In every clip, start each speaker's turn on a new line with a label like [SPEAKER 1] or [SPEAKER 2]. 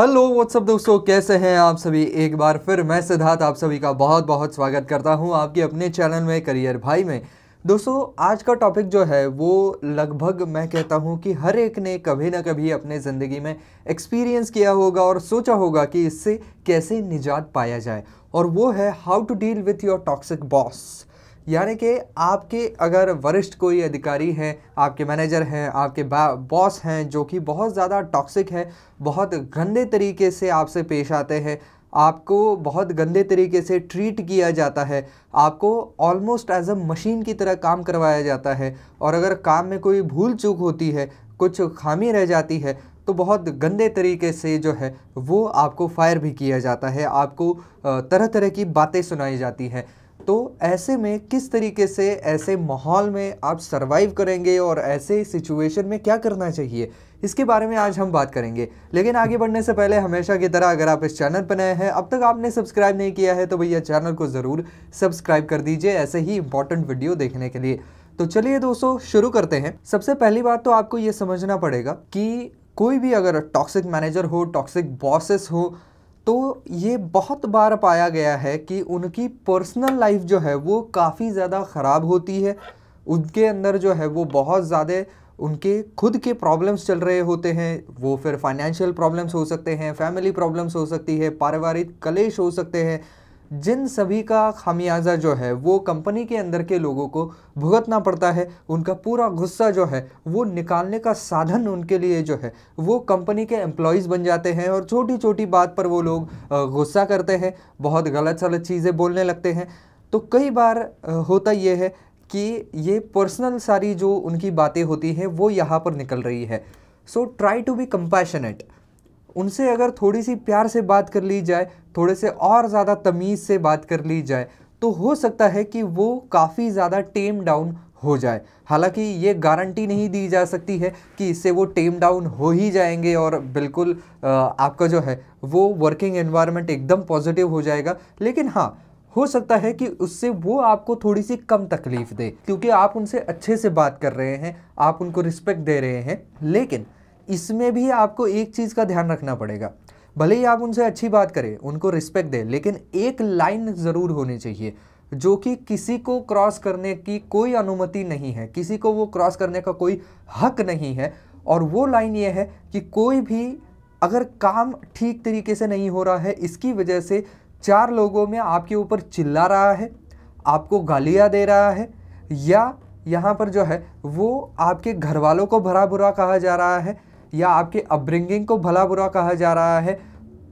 [SPEAKER 1] hello what's up दोस्तों कैसे हैं आप सभी एक बार फिर मैं सिद्धार्थ आप सभी का बहुत बहुत स्वागत करता हूं आपके अपने चैनल में करियर भाई में दोस्तों आज का टॉपिक जो है वो लगभग मैं कहता हूं कि हर एक ने कभी ना कभी अपने ज़िंदगी में एक्सपीरियंस किया होगा और सोचा होगा कि इससे कैसे निजात पाया जाए और वो है how to deal with your toxic boss यानी कि आपके अगर वरिष्ठ कोई अधिकारी हैं आपके मैनेजर हैं आपके बॉस हैं जो कि बहुत ज़्यादा टॉक्सिक है बहुत गंदे तरीके से आपसे पेश आते हैं आपको बहुत गंदे तरीके से ट्रीट किया जाता है आपको ऑलमोस्ट एज अ मशीन की तरह काम करवाया जाता है और अगर काम में कोई भूल चूक होती है कुछ खामी रह जाती है तो बहुत गंदे तरीके से जो है वो आपको फायर भी किया जाता है आपको तरह तरह की बातें सुनाई जाती हैं तो ऐसे में किस तरीके से ऐसे माहौल में आप सरवाइव करेंगे और ऐसे सिचुएशन में क्या करना चाहिए इसके बारे में आज हम बात करेंगे लेकिन आगे बढ़ने से पहले हमेशा की तरह अगर आप इस चैनल पर नए हैं अब तक आपने सब्सक्राइब नहीं किया है तो भैया चैनल को ज़रूर सब्सक्राइब कर दीजिए ऐसे ही इंपॉर्टेंट वीडियो देखने के लिए तो चलिए दोस्तों शुरू करते हैं सबसे पहली बात तो आपको ये समझना पड़ेगा कि कोई भी अगर टॉक्सिक मैनेजर हो टॉक्सिक बॉसेस हो तो ये बहुत बार पाया गया है कि उनकी पर्सनल लाइफ जो है वो काफ़ी ज़्यादा ख़राब होती है उनके अंदर जो है वो बहुत ज़्यादा उनके खुद के प्रॉब्लम्स चल रहे होते हैं वो फिर फाइनेंशियल प्रॉब्लम्स हो सकते हैं फैमिली प्रॉब्लम्स हो सकती है पारिवारिक कलेश हो सकते हैं जिन सभी का खामियाजा जो है वो कंपनी के अंदर के लोगों को भुगतना पड़ता है उनका पूरा गुस्सा जो है वो निकालने का साधन उनके लिए जो है वो कंपनी के एम्प्लॉयज़ बन जाते हैं और छोटी छोटी बात पर वो लोग गुस्सा करते हैं बहुत गलत सलत चीज़ें बोलने लगते हैं तो कई बार होता ये है कि ये पर्सनल सारी जो उनकी बातें होती हैं वो यहाँ पर निकल रही है so try to be compassionate उनसे अगर थोड़ी सी प्यार से बात कर ली जाए थोड़े से और ज़्यादा तमीज़ से बात कर ली जाए तो हो सकता है कि वो काफ़ी ज़्यादा टेम डाउन हो जाए हालांकि ये गारंटी नहीं दी जा सकती है कि इससे वो टेम डाउन हो ही जाएंगे और बिल्कुल आपका जो है वो वर्किंग एनवायरनमेंट एकदम पॉजिटिव हो जाएगा लेकिन हाँ हो सकता है कि उससे वो आपको थोड़ी सी कम तकलीफ़ दे क्योंकि आप उनसे अच्छे से बात कर रहे हैं आप उनको रिस्पेक्ट दे रहे हैं लेकिन इसमें भी आपको एक चीज़ का ध्यान रखना पड़ेगा भले ही आप उनसे अच्छी बात करें उनको रिस्पेक्ट दें लेकिन एक लाइन ज़रूर होनी चाहिए जो कि किसी को क्रॉस करने की कोई अनुमति नहीं है किसी को वो क्रॉस करने का कोई हक नहीं है और वो लाइन ये है कि कोई भी अगर काम ठीक तरीके से नहीं हो रहा है इसकी वजह से चार लोगों में आपके ऊपर चिल्ला रहा है आपको गालियाँ दे रहा है या यहाँ पर जो है वो आपके घर वालों को भरा बुरा कहा जा रहा है या आपके अपब्रिंगिंग को भला बुरा कहा जा रहा है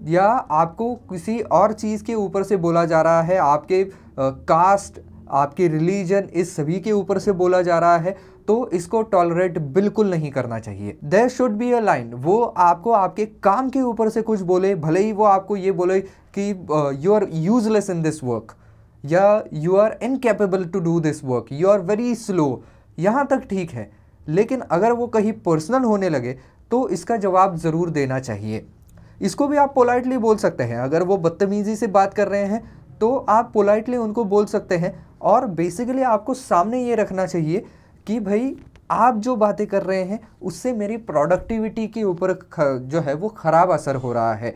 [SPEAKER 1] या आपको किसी और चीज़ के ऊपर से बोला जा रहा है आपके कास्ट आपके रिलीजन इस सभी के ऊपर से बोला जा रहा है तो इसको टॉलरेट बिल्कुल नहीं करना चाहिए there should be a line वो आपको आपके काम के ऊपर से कुछ बोले भले ही वो आपको ये बोले कि you are useless in this work या you are incapable to do this work you are very slow यहाँ तक ठीक है लेकिन अगर वो कहीं पर्सनल होने लगे तो इसका जवाब ज़रूर देना चाहिए इसको भी आप पोलाइटली बोल सकते हैं अगर वो बदतमीज़ी से बात कर रहे हैं तो आप पोलाइटली उनको बोल सकते हैं और बेसिकली आपको सामने ये रखना चाहिए कि भाई आप जो बातें कर रहे हैं उससे मेरी प्रोडक्टिविटी के ऊपर जो है वो ख़राब असर हो रहा है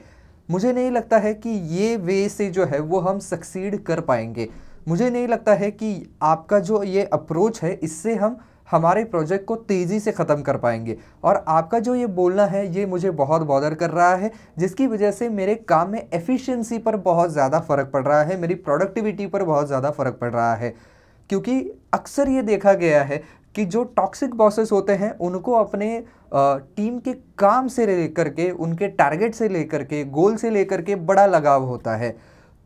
[SPEAKER 1] मुझे नहीं लगता है कि ये वे से जो है वो हम सक्सीड कर पाएंगे मुझे नहीं लगता है कि आपका जो ये अप्रोच है इससे हम हमारे प्रोजेक्ट को तेज़ी से ख़त्म कर पाएंगे और आपका जो ये बोलना है ये मुझे बहुत बॉदर कर रहा है जिसकी वजह से मेरे काम में एफिशिएंसी पर बहुत ज़्यादा फ़र्क पड़ रहा है मेरी प्रोडक्टिविटी पर बहुत ज़्यादा फ़र्क पड़ रहा है क्योंकि अक्सर ये देखा गया है कि जो टॉक्सिक बॉसेस होते हैं उनको अपने टीम के काम से लेकर के उनके टारगेट से लेकर के गोल से लेकर के बड़ा लगाव होता है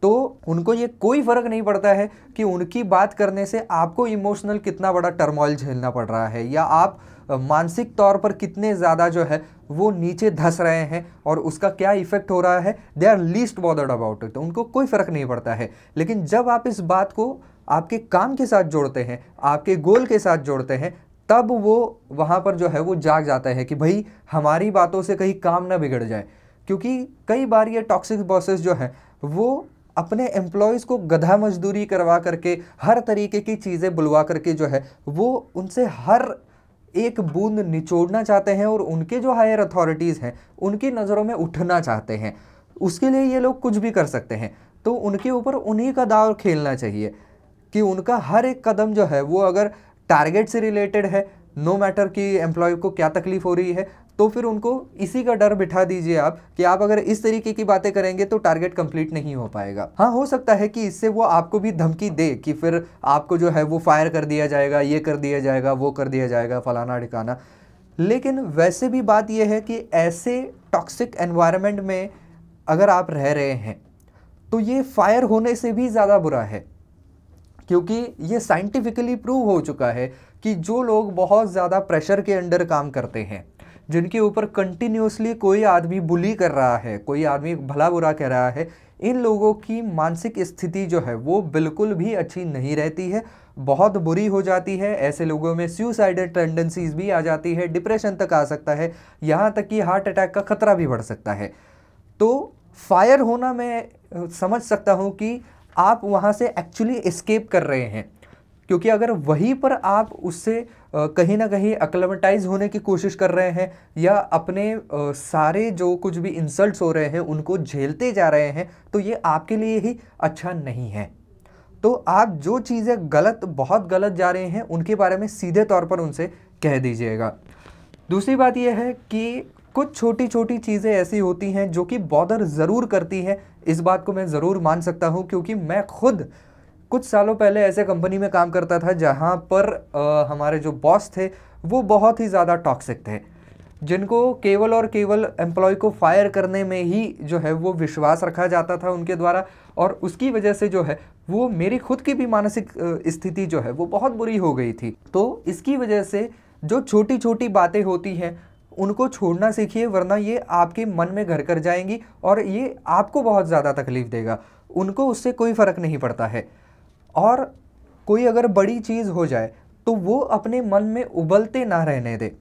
[SPEAKER 1] तो उनको ये कोई फ़र्क नहीं पड़ता है कि उनकी बात करने से आपको इमोशनल कितना बड़ा टर्मोइल झेलना पड़ रहा है या आप मानसिक तौर पर कितने ज़्यादा जो है वो नीचे धस रहे हैं और उसका क्या इफेक्ट हो रहा है they are least bothered about it उनको कोई फ़र्क नहीं पड़ता है लेकिन जब आप इस बात को आपके काम के साथ जोड़ते हैं आपके गोल के साथ जोड़ते हैं तब वो वहाँ पर जो है वो जाग जाता है कि भाई हमारी बातों से कहीं काम ना बिगड़ जाए क्योंकि कई बार ये टॉक्सिक बॉसेस जो हैं वो अपने एम्प्लॉयज़ को गधा मजदूरी करवा करके हर तरीके की चीज़ें बुलवा करके जो है वो उनसे हर एक बूंद निचोड़ना चाहते हैं और उनके जो हायर अथॉरिटीज़ हैं उनकी नज़रों में उठना चाहते हैं उसके लिए ये लोग कुछ भी कर सकते हैं तो उनके ऊपर उन्हीं का दाव खेलना चाहिए कि उनका हर एक कदम जो है वो अगर टारगेट से रिलेटेड है नो मैटर कि एम्प्लॉय को क्या तकलीफ़ हो रही है तो फिर उनको इसी का डर बिठा दीजिए आप कि आप अगर इस तरीके की बातें करेंगे तो टारगेट कंप्लीट नहीं हो पाएगा हाँ हो सकता है कि इससे वो आपको भी धमकी दे कि फिर आपको जो है वो फायर कर दिया जाएगा ये कर दिया जाएगा वो कर दिया जाएगा फलाना ढिकाना लेकिन वैसे भी बात यह है कि ऐसे टॉक्सिक एनवायरमेंट में अगर आप रह रहे हैं तो ये फायर होने से भी ज़्यादा बुरा है क्योंकि ये साइंटिफिकली प्रूव हो चुका है कि जो लोग बहुत ज़्यादा प्रेशर के अंडर काम करते हैं जिनके ऊपर कंटिन्यूसली कोई आदमी बुली कर रहा है कोई आदमी भला बुरा कह रहा है इन लोगों की मानसिक स्थिति जो है वो बिल्कुल भी अच्छी नहीं रहती है बहुत बुरी हो जाती है ऐसे लोगों में सुसाइडल टेंडेंसीज भी आ जाती है डिप्रेशन तक आ सकता है यहाँ तक कि हार्ट अटैक का खतरा भी बढ़ सकता है तो फायर होना मैं समझ सकता हूँ कि आप वहाँ से एक्चुअली इस्केप कर रहे हैं क्योंकि अगर वहीं पर आप उससे कहीं ना कहीं अक्लमेटाइज होने की कोशिश कर रहे हैं या अपने सारे जो कुछ भी इंसल्ट्स हो रहे हैं उनको झेलते जा रहे हैं तो ये आपके लिए ही अच्छा नहीं है तो आप जो चीज़ें गलत बहुत गलत जा रहे हैं उनके बारे में सीधे तौर पर उनसे कह दीजिएगा दूसरी बात यह है कि कुछ छोटी छोटी चीज़ें ऐसी होती हैं जो कि बॉदर ज़रूर करती हैं इस बात को मैं ज़रूर मान सकता हूँ क्योंकि मैं खुद कुछ सालों पहले ऐसे कंपनी में काम करता था जहाँ पर आ, हमारे जो बॉस थे वो बहुत ही ज़्यादा टॉक्सिक थे जिनको केवल और केवल एम्प्लॉय को फायर करने में ही जो है वो विश्वास रखा जाता था उनके द्वारा और उसकी वजह से जो है वो मेरी खुद की भी मानसिक स्थिति जो है वो बहुत बुरी हो गई थी तो इसकी वजह से जो छोटी छोटी बातें होती हैं उनको छोड़ना सीखिए वरना ये आपके मन में घर कर जाएंगी और ये आपको बहुत ज़्यादा तकलीफ़ देगा उनको उससे कोई फ़र्क नहीं पड़ता है और कोई अगर बड़ी चीज़ हो जाए तो वो अपने मन में उबलते ना रहने दे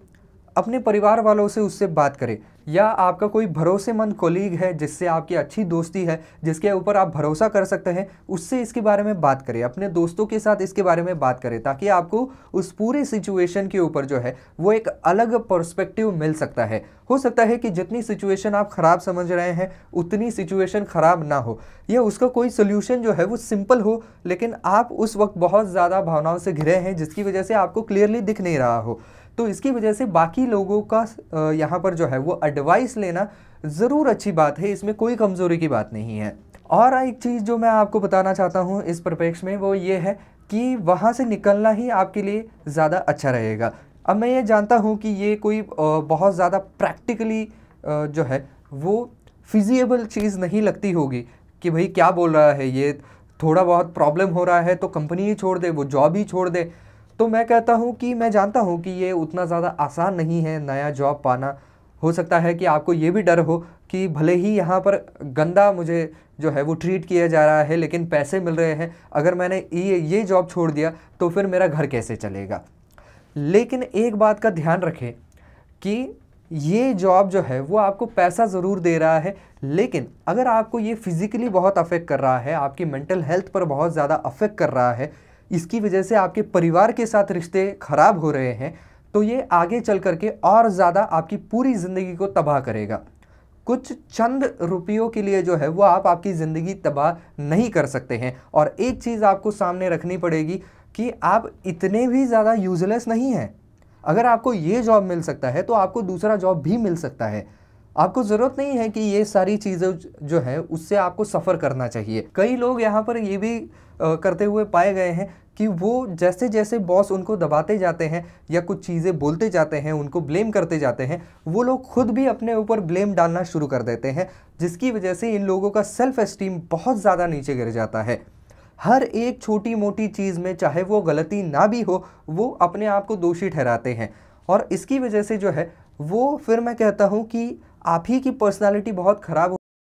[SPEAKER 1] अपने परिवार वालों से उससे बात करे या आपका कोई भरोसेमंद कोलीग है जिससे आपकी अच्छी दोस्ती है जिसके ऊपर आप भरोसा कर सकते हैं उससे इसके बारे में बात करें अपने दोस्तों के साथ इसके बारे में बात करें ताकि आपको उस पूरे सिचुएशन के ऊपर जो है वो एक अलग पर्सपेक्टिव मिल सकता है हो सकता है कि जितनी सिचुएशन आप ख़राब समझ रहे हैं उतनी सिचुएशन ख़राब ना हो या उसका कोई सोल्यूशन जो है वो सिंपल हो लेकिन आप उस वक्त बहुत ज़्यादा भावनाओं से घिरे हैं जिसकी वजह से आपको क्लियरली दिख नहीं रहा हो तो इसकी वजह से बाकी लोगों का यहाँ पर जो है वो एडवाइस लेना ज़रूर अच्छी बात है इसमें कोई कमज़ोरी की बात नहीं है और एक चीज़ जो मैं आपको बताना चाहता हूँ इस परिप्रेक्ष्य में वो ये है कि वहाँ से निकलना ही आपके लिए ज़्यादा अच्छा रहेगा अब मैं ये जानता हूँ कि ये कोई बहुत ज़्यादा प्रैक्टिकली जो है वो फिजिएबल चीज़ नहीं लगती होगी कि भाई क्या बोल रहा है ये थोड़ा बहुत प्रॉब्लम हो रहा है तो कंपनी ही छोड़ दे वो जॉब ही छोड़ दे तो मैं कहता हूँ कि मैं जानता हूँ कि ये उतना ज़्यादा आसान नहीं है नया जॉब पाना हो सकता है कि आपको ये भी डर हो कि भले ही यहाँ पर गंदा मुझे जो है वो ट्रीट किया जा रहा है लेकिन पैसे मिल रहे हैं अगर मैंने ये ये जॉब छोड़ दिया तो फिर मेरा घर कैसे चलेगा लेकिन एक बात का ध्यान रखें कि ये जॉब जो है वो आपको पैसा ज़रूर दे रहा है लेकिन अगर आपको ये फिज़िकली बहुत अफेक्ट कर रहा है आपकी मेंटल हेल्थ पर बहुत ज़्यादा अफेक्ट कर रहा है इसकी वजह से आपके परिवार के साथ रिश्ते खराब हो रहे हैं तो ये आगे चल करके और ज़्यादा आपकी पूरी ज़िंदगी को तबाह करेगा कुछ चंद रुपयों के लिए जो है वो आप आपकी ज़िंदगी तबाह नहीं कर सकते हैं और एक चीज़ आपको सामने रखनी पड़ेगी कि आप इतने भी ज़्यादा यूजलेस नहीं हैं अगर आपको ये जॉब मिल सकता है तो आपको दूसरा जॉब भी मिल सकता है आपको ज़रूरत नहीं है कि ये सारी चीज़ें जो है उससे आपको सफ़र करना चाहिए कई लोग यहाँ पर ये भी करते हुए पाए गए हैं कि वो जैसे जैसे बॉस उनको दबाते जाते हैं या कुछ चीज़ें बोलते जाते हैं उनको ब्लेम करते जाते हैं वो लोग खुद भी अपने ऊपर ब्लेम डालना शुरू कर देते हैं जिसकी वजह से इन लोगों का सेल्फ एस्टीम बहुत ज़्यादा नीचे गिर जाता है हर एक छोटी मोटी चीज़ में चाहे वो गलती ना भी हो वो अपने आप को दोषी ठहराते हैं और इसकी वजह से जो है वो फिर मैं कहता हूँ कि आप ही की पर्सनालिटी बहुत ख़राब